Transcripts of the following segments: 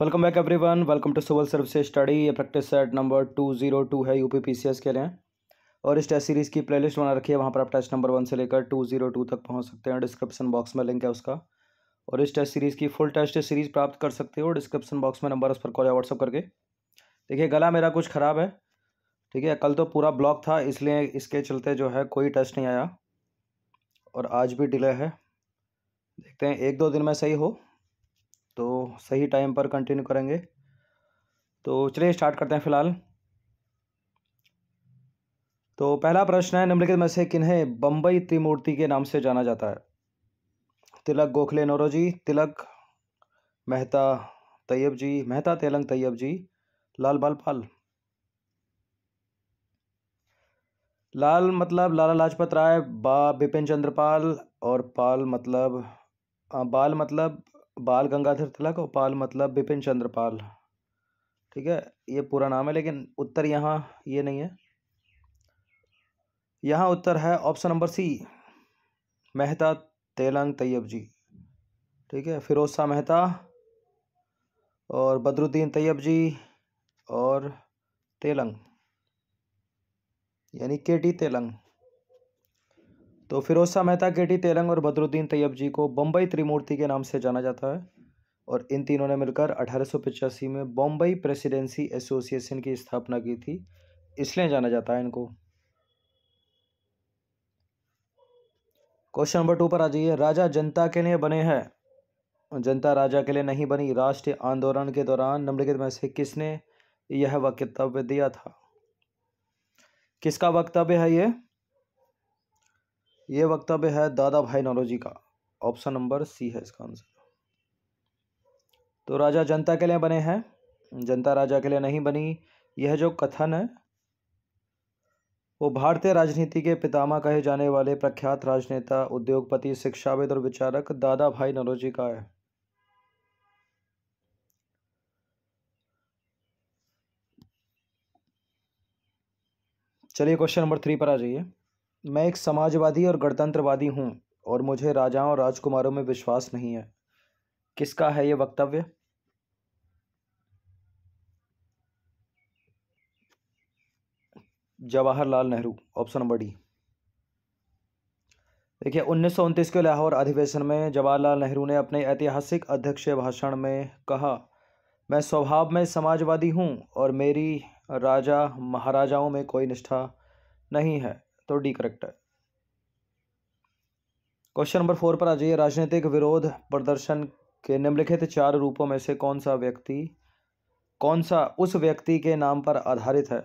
welcome back everyone welcome to civil service study ये practice set number two zero two है UP PCS के लिए और इस टेस्ट सीरीज़ की प्लेलिस्ट बना रखी है वहाँ पर आप टेस्ट नंबर वन से लेकर टू जीरो टू तक पहुँच सकते हैं डिस्क्रिप्शन बॉक्स में लिंक है उसका और इस टेस्ट सीरीज़ की फुल टेस्ट सीरीज़ प्राप्त कर सकते हो डिस्क्रिप्शन बॉक्स में नंबर उस पर कॉल या व्हाट्सअप करके देखिए गला मेरा कुछ ख़राब है ठीक है कल तो पूरा ब्लॉक था इसलिए इसके चलते जो है कोई टेस्ट नहीं आया और आज भी डिले है देखते हैं एक दो दिन में सही हो तो सही टाइम पर कंटिन्यू करेंगे तो चलिए स्टार्ट करते हैं फिलहाल तो पहला प्रश्न है निम्नलिखित में से किन्हें बम्बई त्रिमूर्ति के नाम से जाना जाता है तिलक गोखले नौरोजी तिलक मेहता तैयब जी मेहता तेलंग तैयब जी लाल बाल पाल लाल मतलब लाला लाजपत राय बा बिपिन चंद्रपाल और पाल मतलब बाल मतलब बाल गंगाधर तिलक और पाल मतलब बिपिन चंद्र पाल ठीक है ये पूरा नाम है लेकिन उत्तर यहाँ ये नहीं है यहाँ उत्तर है option number C Mehta Telang Tyab ji ठीक है फिरोज शाह मेहता और बदरुद्दीन तैयब जी और तेलंग यानी के टी तेलंग तो फिरोज शाह मेहता के टी तेलंग और बदरुद्दीन तैयब जी को बम्बई त्रिमूर्ति के नाम से जाना जाता है और इन तीनों ने मिलकर अठारह में बम्बई प्रेसिडेंसी एसोसिएशन की स्थापना की थी इसलिए जाना जाता है इनको क्वेश्चन नंबर टू पर आ जाइए राजा जनता के लिए बने हैं जनता राजा के लिए नहीं बनी राष्ट्रीय आंदोलन के दौरान निम्नलिखित में से किसने यह वक्तव्य दिया था किसका वक्तव्य है ये ये वक्तव्य है दादा भाई नौरोजी का ऑप्शन नंबर सी है इसका आंसर तो राजा जनता के लिए बने हैं जनता राजा के लिए नहीं बनी यह जो कथन है वो भारतीय राजनीति के पितामह कहे जाने वाले प्रख्यात राजनेता उद्योगपति शिक्षाविद और विचारक दादा भाई नरोजी का है चलिए क्वेश्चन नंबर थ्री पर आ जाइए मैं एक समाजवादी और गणतंत्रवादी हूँ और मुझे राजाओं और राजकुमारों में विश्वास नहीं है किसका है ये वक्तव्य Jawaharlal Nehru option number D देखिए उन्नीस के लाहौर अधिवेशन में जवाहरलाल नेहरू ने अपने ऐतिहासिक अध्यक्षीय भाषण में कहा मैं स्वभाव में समाजवादी हूँ और मेरी राजा महाराजाओं में कोई निष्ठा नहीं है तो डी करेक्ट है क्वेश्चन नंबर फोर पर आ जाइए राजनीतिक विरोध प्रदर्शन के निम्नलिखित चार रूपों में से कौन सा व्यक्ति कौन सा उस व्यक्ति के नाम पर आधारित है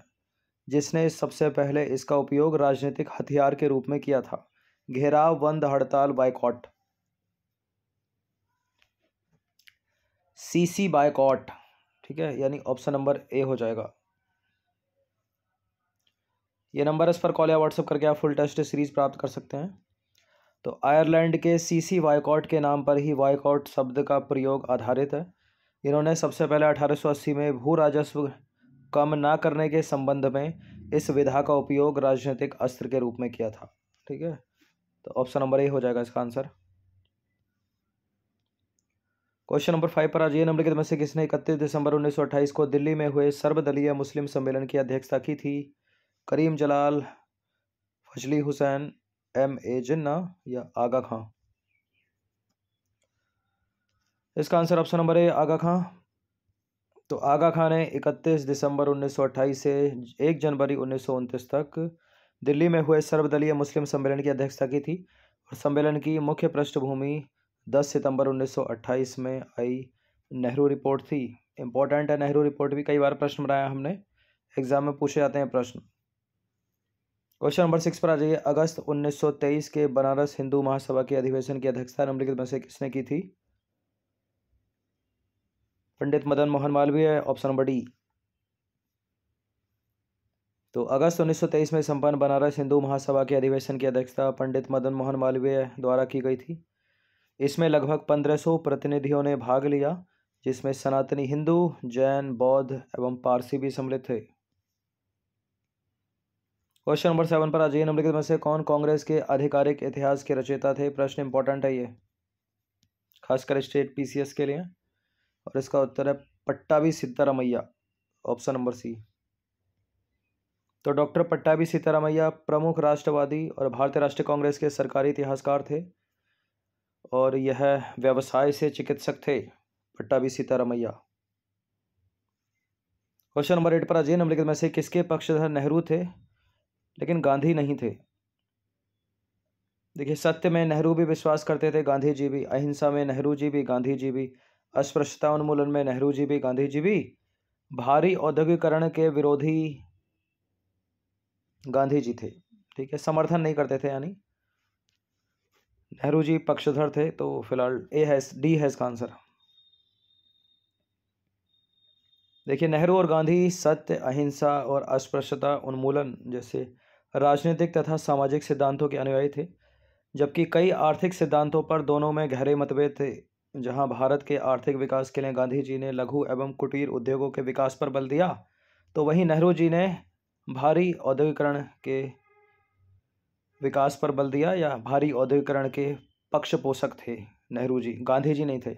जिसने सबसे पहले इसका उपयोग राजनीतिक हथियार के रूप में किया था घेराव बंद हड़ताल बायकॉट सीसी बाइकॉट ठीक है यानी ऑप्शन नंबर ए हो जाएगा ये नंबर इस पर कॉल या व्हाट्सअप करके आप फुल टेस्ट सीरीज़ प्राप्त कर सकते हैं तो आयरलैंड के सीसी वाइकॉट के नाम पर ही वाइकॉट शब्द का प्रयोग आधारित है इन्होंने सबसे पहले 1880 में भू राजस्व कम ना करने के संबंध में इस विधा का उपयोग राजनीतिक अस्त्र के रूप में किया था ठीक है तो ऑप्शन नंबर ए हो जाएगा इसका आंसर क्वेश्चन नंबर फाइव पर आज ये के में से किसने इकतीस दिसंबर 1928 को दिल्ली में हुए सर्वदलीय मुस्लिम सम्मेलन की अध्यक्षता की थी करीम जलाल फजली हुसैन एम ए जिन्ना या आगा खां इसका answer option number A Aga Khan तो आगा खां ने 31 दिसंबर 1928 से 1 जनवरी उन्नीस तक दिल्ली में हुए सर्वदलीय मुस्लिम सम्मेलन की अध्यक्षता की थी और सम्मेलन की मुख्य पृष्ठभूमि 10 सितंबर 1928 में आई नेहरू रिपोर्ट थी इम्पोर्टेंट है नेहरू रिपोर्ट भी कई बार प्रश्न बनाया हमने एग्जाम में पूछे जाते हैं प्रश्न क्वेश्चन नंबर सिक्स पर आ जाइए अगस्त 1923 के बनारस हिंदू महासभा के अधिवेशन की अध्यक्षता निम्नलिखित में से किसने की थी Pandit Madan Mohan Malaviya option number D तो अगस्त 1923 में संपन्न बनारस हिंदू महासभा के अधिवेशन की अध्यक्षता पंडित मदन मोहन मालवीय द्वारा की गई थी इसमें लगभग 1500 प्रतिनिधियों ने भाग लिया जिसमें सनातनी हिंदू जैन बौद्ध एवं पारसी भी सम्मिलित थे क्वेश्चन नंबर सेवन पर आ जाइए निम्नलिखित में से कौन कांग्रेस के आधिकारिक इतिहास के रचयिता थे प्रश्न इंपॉर्टेंट है ये खासकर स्टेट पीसीएस के लिए और इसका उत्तर है Pattabhi Sitaramayya option number C तो डॉक्टर पट्टाभी सीतारामैया प्रमुख राष्ट्रवादी और भारतीय राष्ट्रीय कांग्रेस के सरकारी इतिहासकार थे और यह व्यवसाय से चिकित्सक थे Pattabhi Sitaramayya question number eight पर अजय निम्नलिखित में से किसके पक्षधर नेहरू थे लेकिन गांधी नहीं थे देखिए सत्य में नेहरू भी विश्वास करते थे गांधी जी भी अहिंसा में नेहरू जी भी गांधी जी भी अस्पृश्यता उन्मूलन में नेहरू जी भी गांधी जी भी भारी औद्योगिकरण के विरोधी गांधी जी थे ठीक है समर्थन नहीं करते थे यानी नेहरू जी पक्षधर थे तो फिलहाल ए है डी है इसका आंसर देखिए नेहरू और गांधी सत्य अहिंसा और अस्पृश्यता उन्मूलन जैसे राजनीतिक तथा सामाजिक सिद्धांतों के अनुयायी थे जबकि कई आर्थिक सिद्धांतों पर दोनों में गहरे मतभेद थे जहां भारत के आर्थिक विकास के लिए गांधी जी ने लघु एवं कुटीर उद्योगों के विकास पर बल दिया तो वहीं नेहरू जी ने भारी औद्योगिकरण के विकास पर बल दिया या भारी औद्योगिकरण के पक्षपोषक थे नेहरू जी गांधी जी नहीं थे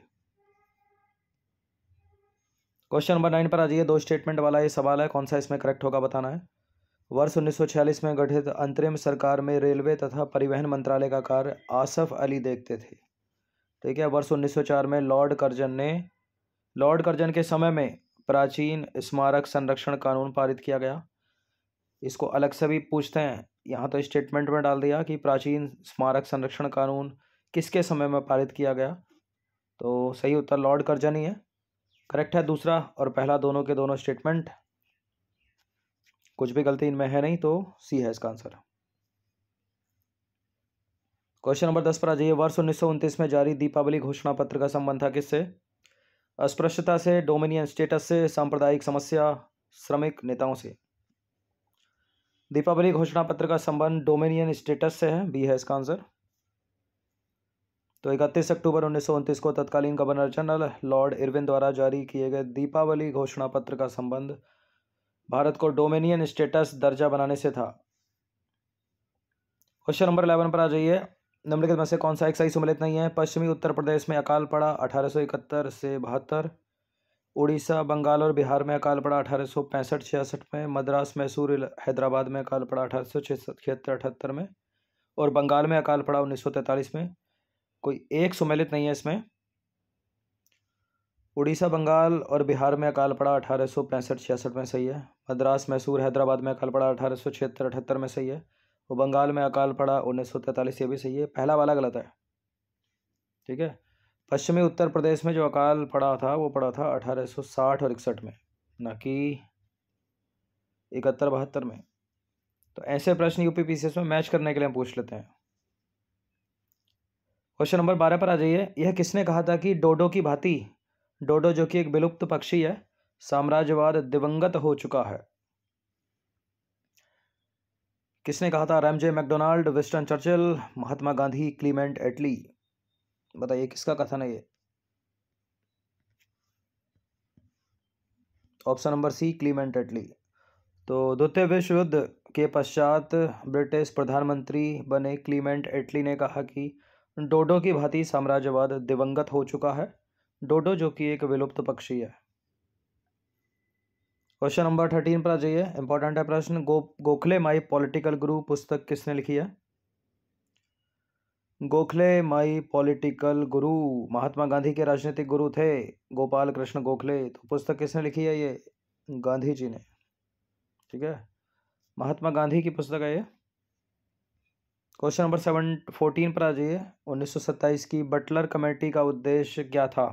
क्वेश्चन नंबर नाइन पर आ जाइए दो स्टेटमेंट वाला ये सवाल है कौन सा इसमें करेक्ट होगा बताना है वर्ष 1946 में गठित अंतरिम सरकार में रेलवे तथा परिवहन मंत्रालय का कार्य आसफ अली देखते थे ठीक है वर्ष 1904 में लॉर्ड कर्जन ने लॉर्ड कर्जन के समय में प्राचीन स्मारक संरक्षण कानून पारित किया गया इसको अलग से भी पूछते हैं यहाँ तो स्टेटमेंट में डाल दिया कि प्राचीन स्मारक संरक्षण कानून किसके समय में पारित किया गया तो सही उत्तर लॉर्ड कर्जन ही है करेक्ट है दूसरा और पहला दोनों के दोनों स्टेटमेंट कुछ भी गलती इनमें है नहीं तो सी है इसका आंसर क्वेश्चन नंबर दस पर आ जाइए वर्ष उन्नीस में जारी दीपावली घोषणा पत्र का संबंध था किससे अस्पृश्यता से डोमिनियन स्टेटस से सांप्रदायिक समस्या श्रमिक नेताओं से दीपावली घोषणा पत्र का संबंध डोमिनियन स्टेटस से है बी है इसका आंसर तो इकतीस अक्टूबर उन्नीस को तत्कालीन गवर्नर जनरल लॉर्ड इरविन द्वारा जारी किए गए दीपावली घोषणा पत्र का संबंध भारत को डोमिनियन स्टेटस दर्जा बनाने से था क्वेश्चन नंबर इलेवन पर आ जाइए निम्नलिखित में से कौन सा एक सही सम्मिलित नहीं है पश्चिमी उत्तर प्रदेश में अकाल पड़ा अठारह से बहत्तर उड़ीसा बंगाल और बिहार में अकाल पड़ा अठारह सौ पैंसठ छियासठ में मद्रास मैसूर हैदराबाद में अकाल पड़ा अठारह सौ छिहत्तर अठहत्तर में और बंगाल में अकाल पड़ा उन्नीस सौ तैंतालीस में कोई एक सम्मिलित नहीं है इसमें उड़ीसा बंगाल और बिहार में अकाल पड़ा अठारह सौ पैंसठ छियासठ में सही है मद्रास मैसूर हैदराबाद में अकाल पड़ा अठारह सौ छिहत्तर अठहत्तर में सही है और बंगाल में अकाल पड़ा उन्नीस सौ तैंतालीस ये भी सही है पहला वाला गलत है ठीक है पश्चिमी उत्तर प्रदेश में जो अकाल पड़ा था वो पड़ा था अठारह सौ साठ और इकसठ में न कि इकहत्तर बहत्तर में तो ऐसे प्रश्न यूपी एस में मैच करने के लिए हम पूछ लेते हैं क्वेश्चन नंबर बारह पर आ जाइए यह किसने कहा था कि डोडो की भांति डोडो जो कि एक विलुप्त पक्षी है साम्राज्यवाद दिवंगत हो चुका है किसने कहा था Ramsay MacDonald Winston Churchill Mahatma Gandhi Clement Attlee बताइए किसका कथन है ये option number C Clement Attlee तो द्वितीय विश्व युद्ध के पश्चात ब्रिटिश प्रधानमंत्री बने क्लीमेंट एटली ने कहा कि डोडो की भांति साम्राज्यवाद दिवंगत हो चुका है डोडो जो कि एक विलुप्त पक्षी है क्वेश्चन नंबर थर्टीन पर आ जाइए इंपॉर्टेंट है प्रश्न गो गोखले माई पॉलिटिकल गुरु पुस्तक किसने लिखी है गोखले माई पॉलिटिकल गुरु महात्मा गांधी के राजनीतिक गुरु थे गोपाल कृष्ण गोखले तो पुस्तक किसने लिखी है ये गांधी जी ने ठीक है महात्मा गांधी की पुस्तक है ये क्वेश्चन नंबर सेवन फोर्टीन पर आ जाइए उन्नीस की बटलर कमेटी का उद्देश्य क्या था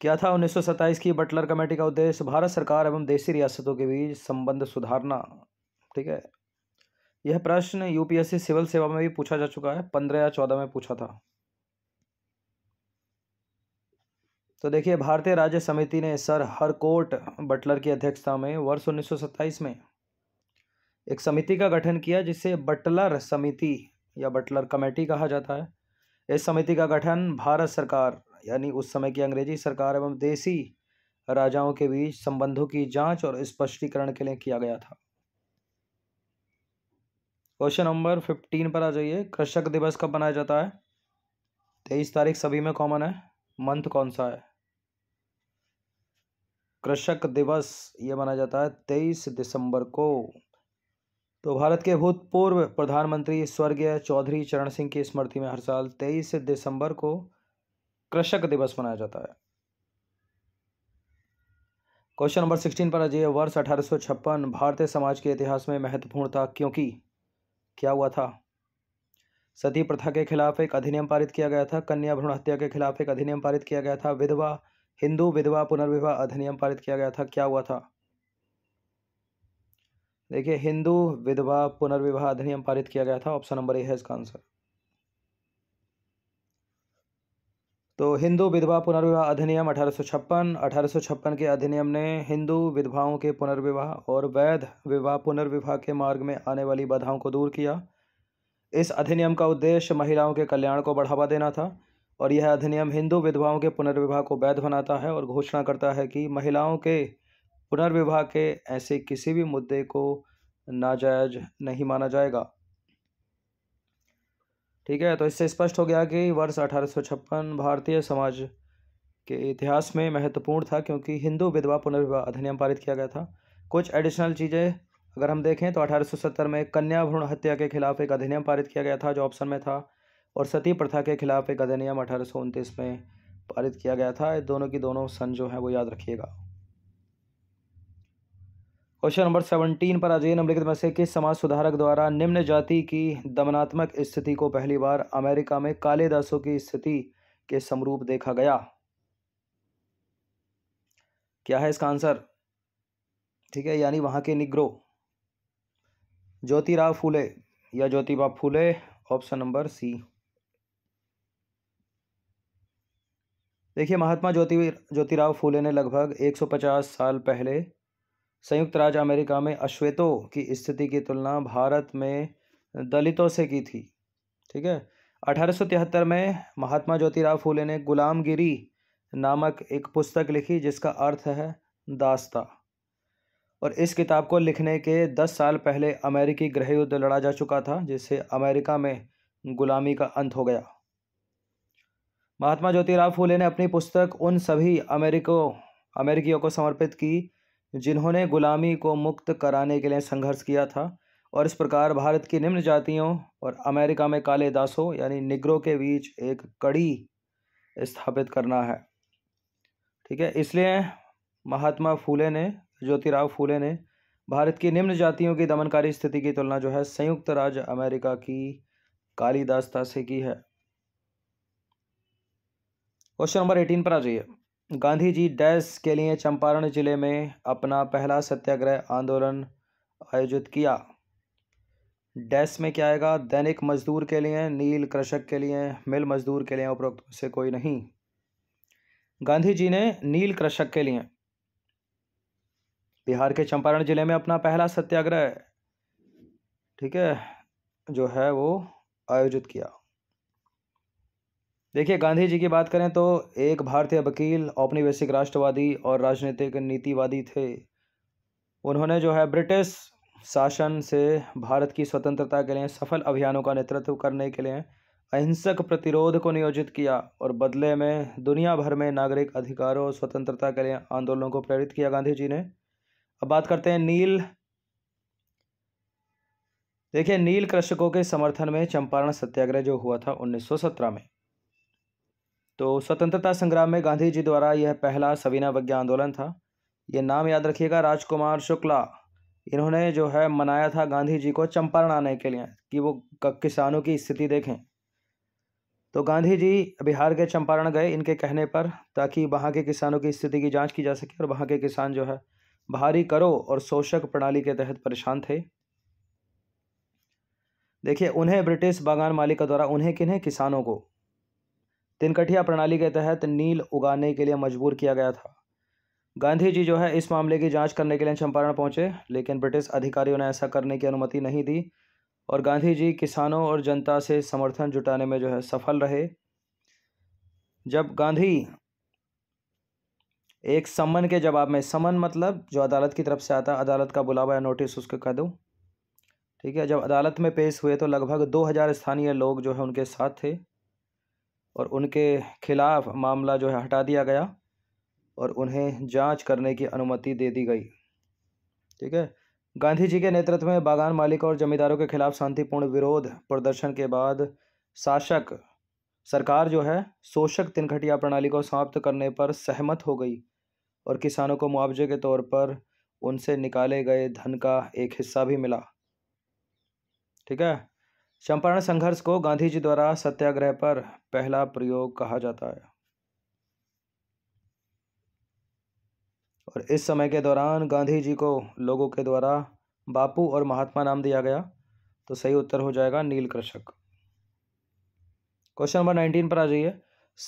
क्या था उन्नीस की बटलर कमेटी का उद्देश्य भारत सरकार एवं देशी रियासतों के बीच संबंध सुधारना ठीक है यह प्रश्न यूपीएससी सिविल सेवा में भी पूछा जा चुका है पंद्रह या चौदह में पूछा था तो देखिए भारतीय राज्य समिति ने सर हरकोट बटलर की अध्यक्षता में वर्ष उन्नीस में एक समिति का गठन किया जिसे बटलर समिति या बटलर कमेटी कहा जाता है इस समिति का गठन भारत सरकार यानी उस समय की अंग्रेजी सरकार एवं देसी राजाओं के बीच संबंधों की जांच और स्पष्टीकरण के लिए किया गया था क्वेश्चन नंबर फिफ्टीन पर आ जाइए कृषक दिवस कब मनाया जाता है तेईस तारीख सभी में कॉमन है मंथ कौन सा है कृषक दिवस ये मनाया जाता है तेईस दिसंबर को तो भारत के भूतपूर्व प्रधानमंत्री स्वर्गीय चौधरी चरण सिंह की स्मृति में हर साल तेईस दिसंबर को कृषक दिवस मनाया जाता है क्वेश्चन नंबर सिक्सटीन पर अजय वर्ष अठारह भारतीय समाज के इतिहास में महत्वपूर्ण था क्योंकि क्या हुआ था सती प्रथा के खिलाफ एक अधिनियम पारित किया गया था कन्या भ्रूण हत्या के खिलाफ एक अधिनियम पारित किया गया था विधवा हिंदू विधवा पुनर्विवाह अधिनियम पारित किया गया था क्या हुआ था देखिए हिंदू विधवा पुनर्विवाह अधिनियम पारित किया गया था ऑप्शन नंबर ए है इसका आंसर तो हिंदू विधवा पुनर्विवाह अधिनियम अठारह सौ के अधिनियम ने हिंदू विधवाओं के पुनर्विवाह और वैध विवाह पुनर्विवाह के मार्ग में आने वाली बाधाओं को दूर किया इस अधिनियम का उद्देश्य महिलाओं के कल्याण को बढ़ावा देना था और यह अधिनियम हिंदू विधवाओं के पुनर्विवाह को वैध बनाता है और घोषणा करता है कि महिलाओं के पुनर्विवाह के ऐसे किसी भी मुद्दे को नाजायज नहीं माना जाएगा ठीक है तो इससे स्पष्ट हो गया कि वर्ष अठारह भारतीय समाज के इतिहास में महत्वपूर्ण था क्योंकि हिंदू विधवा पुनर्विवाह अधिनियम पारित किया गया था कुछ एडिशनल चीज़ें अगर हम देखें तो 1870 में कन्या भ्रूण हत्या के खिलाफ एक अधिनियम पारित किया गया था जो ऑप्शन में था और सती प्रथा के खिलाफ एक अधिनियम अठारह में पारित किया गया था दोनों की दोनों सन जो हैं वो याद रखिएगा क्वेश्चन नंबर सेवनटीन पर जाइए निम्नलिखित में से किस समाज सुधारक द्वारा निम्न जाति की दमनात्मक स्थिति को पहली बार अमेरिका में काले दासों की स्थिति के समरूप देखा गया क्या है इसका आंसर ठीक है यानी वहाँ के निग्रो ज्योतिराव फूले या Jyotiba Phule option number C देखिए महात्मा ज्योति ज्योतिराव फूले ने लगभग 150 साल पहले संयुक्त राज्य अमेरिका में अश्वेतों की स्थिति की तुलना भारत में दलितों से की थी ठीक है अठारह में महात्मा ज्योतिराव फूले ने गुलामगिरी नामक एक पुस्तक लिखी जिसका अर्थ है दास्ता और इस किताब को लिखने के दस साल पहले अमेरिकी गृह युद्ध लड़ा जा चुका था जिससे अमेरिका में गुलामी का अंत हो गया महात्मा ज्योतिराव फूले ने अपनी पुस्तक उन सभी अमेरिकों अमेरिकियों को समर्पित की जिन्होंने गुलामी को मुक्त कराने के लिए संघर्ष किया था और इस प्रकार भारत की निम्न जातियों और अमेरिका में काले दासों यानी निगरों के बीच एक कड़ी स्थापित करना है ठीक है इसलिए महात्मा फूले ने ज्योतिराव फूले ने भारत की निम्न जातियों की दमनकारी स्थिति की तुलना जो है संयुक्त राज्य अमेरिका की कालीदासता से की है क्वेश्चन नंबर एटीन पर आ जाइए गांधी जी डैश के लिए चंपारण जिले में अपना पहला सत्याग्रह आंदोलन आयोजित किया डैश में क्या आएगा दैनिक मजदूर के लिए नील कृषक के लिए मिल मजदूर के लिए उपरोक्त से कोई नहीं गांधी जी ने नील कृषक के लिए बिहार के चंपारण जिले में अपना पहला सत्याग्रह ठीक है जो है वो आयोजित किया देखिए गांधी जी की बात करें तो एक भारतीय वकील औपनिवेशिक राष्ट्रवादी और राजनीतिक नीतिवादी थे उन्होंने जो है ब्रिटिश शासन से भारत की स्वतंत्रता के लिए सफल अभियानों का नेतृत्व करने के लिए अहिंसक प्रतिरोध को नियोजित किया और बदले में दुनिया भर में नागरिक अधिकारों और स्वतंत्रता के लिए आंदोलनों को प्रेरित किया गांधी जी ने अब बात करते हैं नील देखिए नील कृषकों के समर्थन में चंपारण सत्याग्रह जो हुआ था 1917 में तो स्वतंत्रता संग्राम में गांधी जी द्वारा यह पहला सविना प्रज्ञा आंदोलन था ये नाम याद रखिएगा राजकुमार शुक्ला इन्होंने जो है मनाया था गांधी जी को चंपारण आने के लिए कि वो किसानों की स्थिति देखें तो गांधी जी बिहार के चंपारण गए इनके कहने पर ताकि वहाँ के किसानों की स्थिति की जांच की जा सके और वहाँ के किसान जो है भारी करो और शोषक प्रणाली के तहत परेशान थे देखिए उन्हें ब्रिटिश बागान मालिका द्वारा उन्हें किन्हें किसानों को तिनकठिया प्रणाली के तहत नील उगाने के लिए मजबूर किया गया था गांधी जी जो है इस मामले की जांच करने के लिए चंपारण पहुंचे लेकिन ब्रिटिश अधिकारियों ने ऐसा करने की अनुमति नहीं दी और गांधी जी किसानों और जनता से समर्थन जुटाने में जो है सफल रहे जब गांधी एक समन के जवाब में समन मतलब जो अदालत की तरफ से आता अदालत का बुलावा या नोटिस उसके कह दो ठीक है जब अदालत में पेश हुए तो लगभग दो स्थानीय लोग जो है उनके साथ थे और उनके खिलाफ मामला जो है हटा दिया गया और उन्हें जांच करने की अनुमति दे दी गई ठीक है गांधी जी के नेतृत्व में बागान मालिक और जमींदारों के खिलाफ शांतिपूर्ण विरोध प्रदर्शन के बाद शासक सरकार जो है शोषक तिनखटिया प्रणाली को समाप्त करने पर सहमत हो गई और किसानों को मुआवजे के तौर पर उनसे निकाले गए धन का एक हिस्सा भी मिला ठीक है चंपारण संघर्ष को गांधी जी द्वारा सत्याग्रह पर पहला प्रयोग कहा जाता है और इस समय के दौरान गांधी जी को लोगों के द्वारा बापू और महात्मा नाम दिया गया तो सही उत्तर हो जाएगा नील कृषक क्वेश्चन नंबर नाइनटीन पर आ जाइए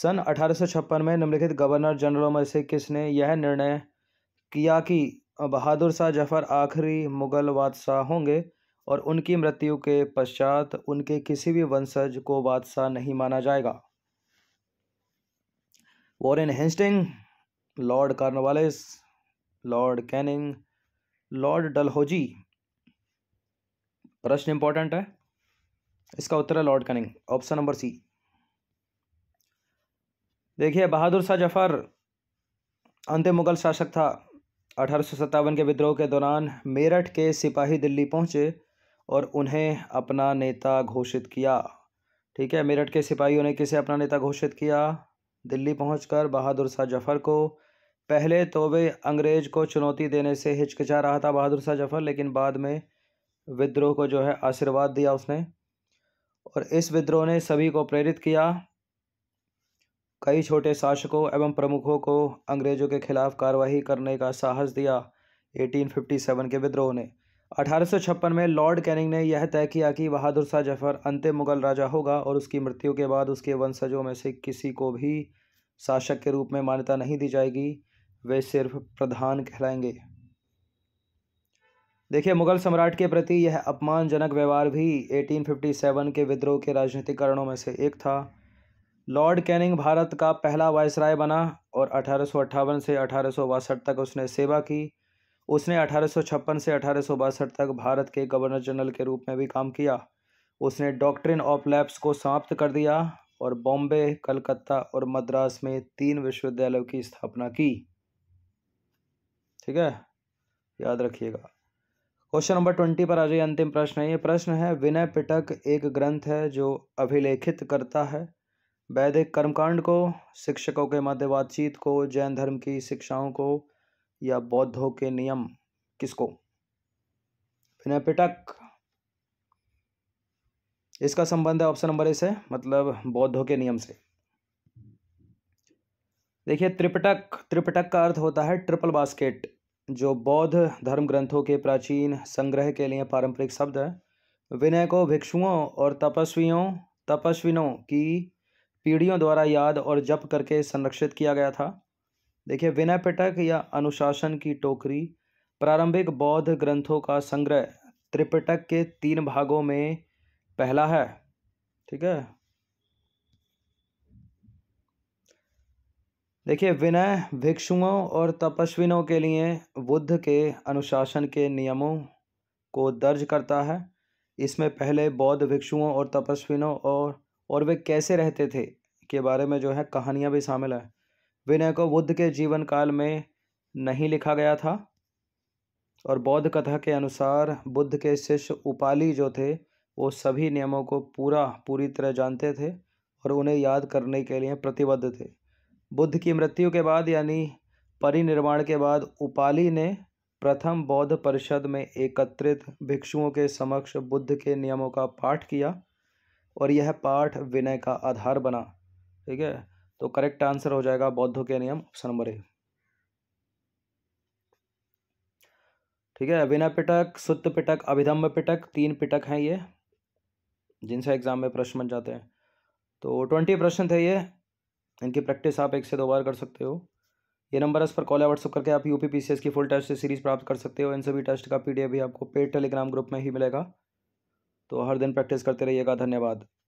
सन अठारह में निम्नलिखित गवर्नर जनरलों में से किसने यह निर्णय किया कि बहादुर शाह जफर आखिरी मुगल बादशाह होंगे और उनकी मृत्यु के पश्चात उनके किसी भी वंशज को बादशाह नहीं माना जाएगा Warren Hastings Lord Cornwallis Lord Canning Lord Dalhousie प्रश्न इंपॉर्टेंट है इसका उत्तर है Lord Canning option number C देखिए बहादुर शाह जफर अंतिम मुगल शासक था अठारह के विद्रोह के दौरान मेरठ के सिपाही दिल्ली पहुंचे और उन्हें अपना नेता घोषित किया ठीक है मेरठ के सिपाहियों ने किसे अपना नेता घोषित किया दिल्ली पहुंचकर बहादुर शाह जफ़र को पहले तो वे अंग्रेज को चुनौती देने से हिचकिचा रहा था बहादुर शाह जफ़र लेकिन बाद में विद्रोह को जो है आशीर्वाद दिया उसने और इस विद्रोह ने सभी को प्रेरित किया कई छोटे शासकों एवं प्रमुखों को अंग्रेज़ों के खिलाफ कार्रवाई करने का साहस दिया 1857 के विद्रोह ने अठारह में लॉर्ड कैनिंग ने यह तय किया कि बहादुर शाह जफर अंतिम मुगल राजा होगा और उसकी मृत्यु के बाद उसके वंशजों में से किसी को भी शासक के रूप में मान्यता नहीं दी जाएगी वे सिर्फ प्रधान कहलाएंगे देखिए मुगल सम्राट के प्रति यह अपमानजनक व्यवहार भी 1857 के विद्रोह के राजनीतिक कारणों में से एक था लॉर्ड कैनिंग भारत का पहला वायसराय बना और अठारह से अठारह तक उसने सेवा की उसने अठारह से अठारह तक भारत के गवर्नर जनरल के रूप में भी काम किया उसने डॉक्ट्रिन ऑफ लैब्स को समाप्त कर दिया और बॉम्बे कलकत्ता और मद्रास में तीन विश्वविद्यालयों की स्थापना की ठीक है याद रखिएगा क्वेश्चन नंबर ट्वेंटी पर आ जाइए अंतिम प्रश्न है ये प्रश्न है विनय पिटक एक ग्रंथ है जो अभिलेखित करता है वैदिक कर्मकांड को शिक्षकों के मध्य बातचीत को जैन धर्म की शिक्षाओं को या बौद्धों के नियम किसको फिनापिटक इसका संबंध है ऑप्शन नंबर ए से मतलब बौद्धों के नियम से देखिए त्रिपटक त्रिपटक का अर्थ होता है ट्रिपल बास्केट जो बौद्ध धर्म ग्रंथों के प्राचीन संग्रह के लिए पारंपरिक शब्द है विनय को भिक्षुओं और तपस्वियों तपस्विनों की पीढ़ियों द्वारा याद और जप करके संरक्षित किया गया था देखिए विनय पिटक या अनुशासन की टोकरी प्रारंभिक बौद्ध ग्रंथों का संग्रह त्रिपिटक के तीन भागों में पहला है ठीक है देखिए विनय भिक्षुओं और तपस्विनों के लिए बुद्ध के अनुशासन के नियमों को दर्ज करता है इसमें पहले बौद्ध भिक्षुओं और तपस्विनों और और वे कैसे रहते थे के बारे में जो है कहानियाँ भी शामिल है विनय को बुद्ध के जीवन काल में नहीं लिखा गया था और बौद्ध कथा के अनुसार बुद्ध के शिष्य उपाली जो थे वो सभी नियमों को पूरा पूरी तरह जानते थे और उन्हें याद करने के लिए प्रतिबद्ध थे बुद्ध की मृत्यु के बाद यानी परिनिर्वाण के बाद उपाली ने प्रथम बौद्ध परिषद में एकत्रित भिक्षुओं के समक्ष बुद्ध के नियमों का पाठ किया और यह पाठ विनय का आधार बना ठीक है तो करेक्ट आंसर हो जाएगा बौद्धों के नियम ऑप्शन नंबर ए ठीक है अभिनय पिटक सुत्त पिटक अभिधम्ब पिटक तीन पिटक हैं ये जिनसे एग्जाम में प्रश्न बन जाते हैं तो ट्वेंटी प्रश्न थे ये इनकी प्रैक्टिस आप एक से दो बार कर सकते हो ये नंबर इस पर कॉल या व्हाट्सअप करके आप U P P C S की फुल टेस्ट सीरीज़ प्राप्त कर सकते हो इन सभी टेस्ट का पी डी एफ भी आपको पेड टेलीग्राम ग्रुप में ही मिलेगा तो हर दिन प्रैक्टिस करते रहिएगा धन्यवाद